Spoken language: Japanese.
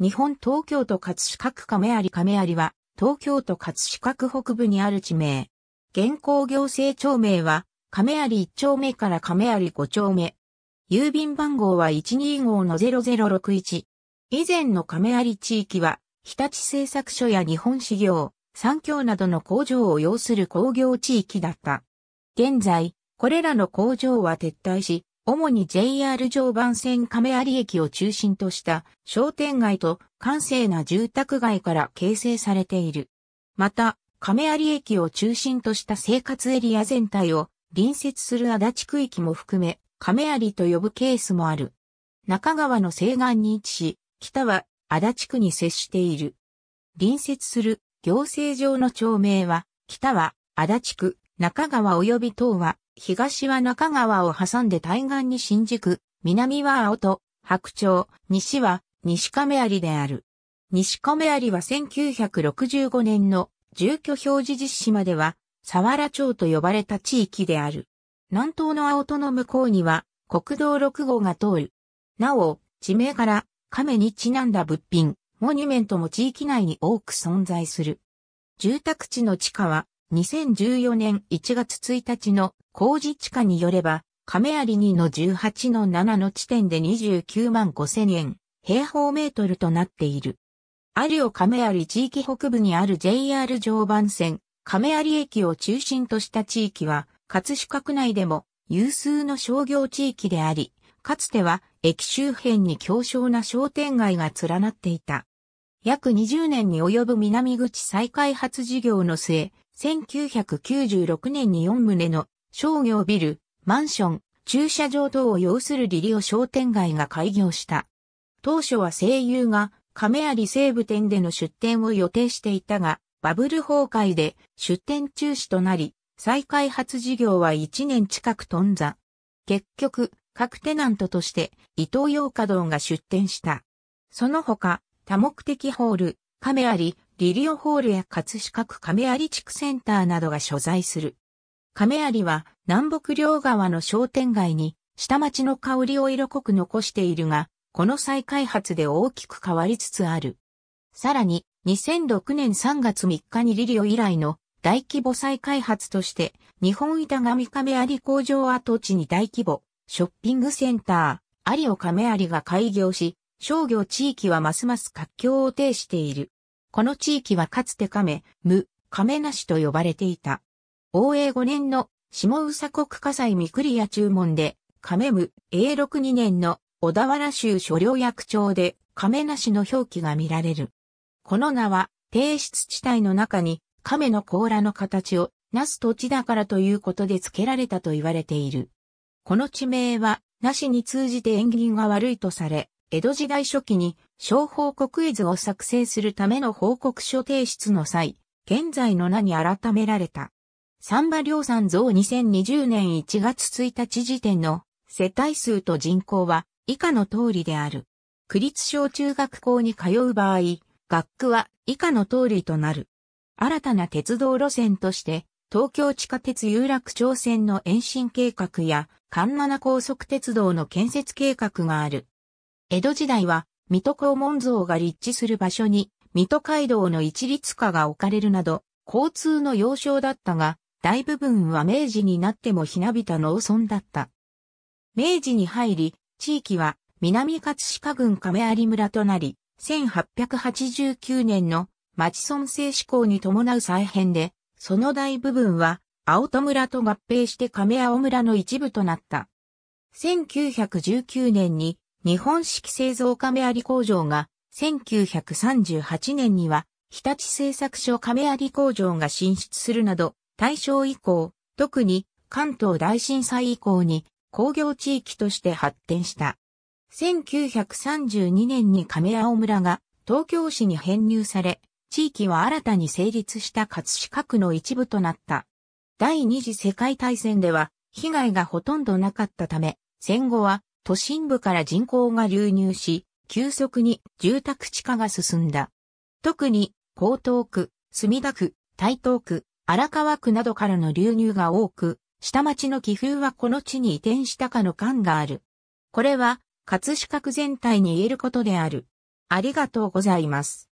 日本東京都葛飾区亀有亀有は、東京都葛飾区北部にある地名。現行行政町名は、亀有1丁目から亀有5丁目。郵便番号は125-0061。以前の亀有地域は、日立製作所や日本資業、産業などの工場を要する工業地域だった。現在、これらの工場は撤退し、主に JR 常磐線亀有駅を中心とした商店街と閑静な住宅街から形成されている。また、亀有駅を中心とした生活エリア全体を隣接する足立区域も含め、亀有と呼ぶケースもある。中川の西岸に位置し、北は足立区に接している。隣接する行政上の町名は、北は足立区、中川及び東は東は中川を挟んで対岸に新宿、南は青戸、白鳥、西は西亀有である。西亀有は1965年の住居表示実施までは、佐原町と呼ばれた地域である。南東の青戸の向こうには、国道6号が通る。なお、地名から亀にちなんだ物品、モニュメントも地域内に多く存在する。住宅地の地下は2014年1月1日の工事地価によれば、亀有2の18の7の地点で29万5千円、平方メートルとなっている。有を亀有地域北部にある JR 常磐線、亀有駅を中心とした地域は、葛飾区内でも有数の商業地域であり、かつては駅周辺に強小な商店街が連なっていた。約20年に及ぶ南口再開発事業の末、1996年に4棟の商業ビル、マンション、駐車場等を要するリリオ商店街が開業した。当初は声優が亀有西部店での出店を予定していたが、バブル崩壊で出店中止となり、再開発事業は1年近く頓挫。結局、各テナントとして伊東洋華堂が出店した。その他、多目的ホール、亀有、リリオホールや葛飾区亀有地区センターなどが所在する。亀有は南北両側の商店街に下町の香りを色濃く残しているが、この再開発で大きく変わりつつある。さらに、2006年3月3日にリリオ以来の大規模再開発として、日本板紙亀有工場跡地に大規模ショッピングセンター、有尾亀有が開業し、商業地域はますます活況を呈している。この地域はかつて亀、無、亀しと呼ばれていた。応永5年の下宇佐国火災三栗屋注文で、亀無、永禄2年の小田原州所領役長で亀しの表記が見られる。この名は、低湿地帯の中に亀の甲羅の形をなす土地だからということで付けられたと言われている。この地名は、なしに通じて縁起が悪いとされ、江戸時代初期に小報告絵図を作成するための報告書提出の際、現在の名に改められた。三馬良山像2020年1月1日時点の世帯数と人口は以下の通りである。区立小中学校に通う場合、学区は以下の通りとなる。新たな鉄道路線として、東京地下鉄有楽町線の延伸計画や、環七高速鉄道の建設計画がある。江戸時代は水戸黄門像が立地する場所に、水戸街道の一律化が置かれるなど、交通の要衝だったが、大部分は明治になってもひなびた農村だった。明治に入り、地域は南葛飾郡亀有村となり、1889年の町村制施行に伴う再編で、その大部分は青戸村と合併して亀青村の一部となった。1919年に日本式製造亀有工場が、1938年には、日立製作所亀有工場が進出するなど、大正以降、特に関東大震災以降に工業地域として発展した。1932年に亀青村が東京市に編入され、地域は新たに成立した葛飾区の一部となった。第二次世界大戦では被害がほとんどなかったため、戦後は都心部から人口が流入し、急速に住宅地化が進んだ。特に、江東区、墨田区、台東区、荒川区などからの流入が多く、下町の気風はこの地に移転したかの感がある。これは、葛飾区全体に言えることである。ありがとうございます。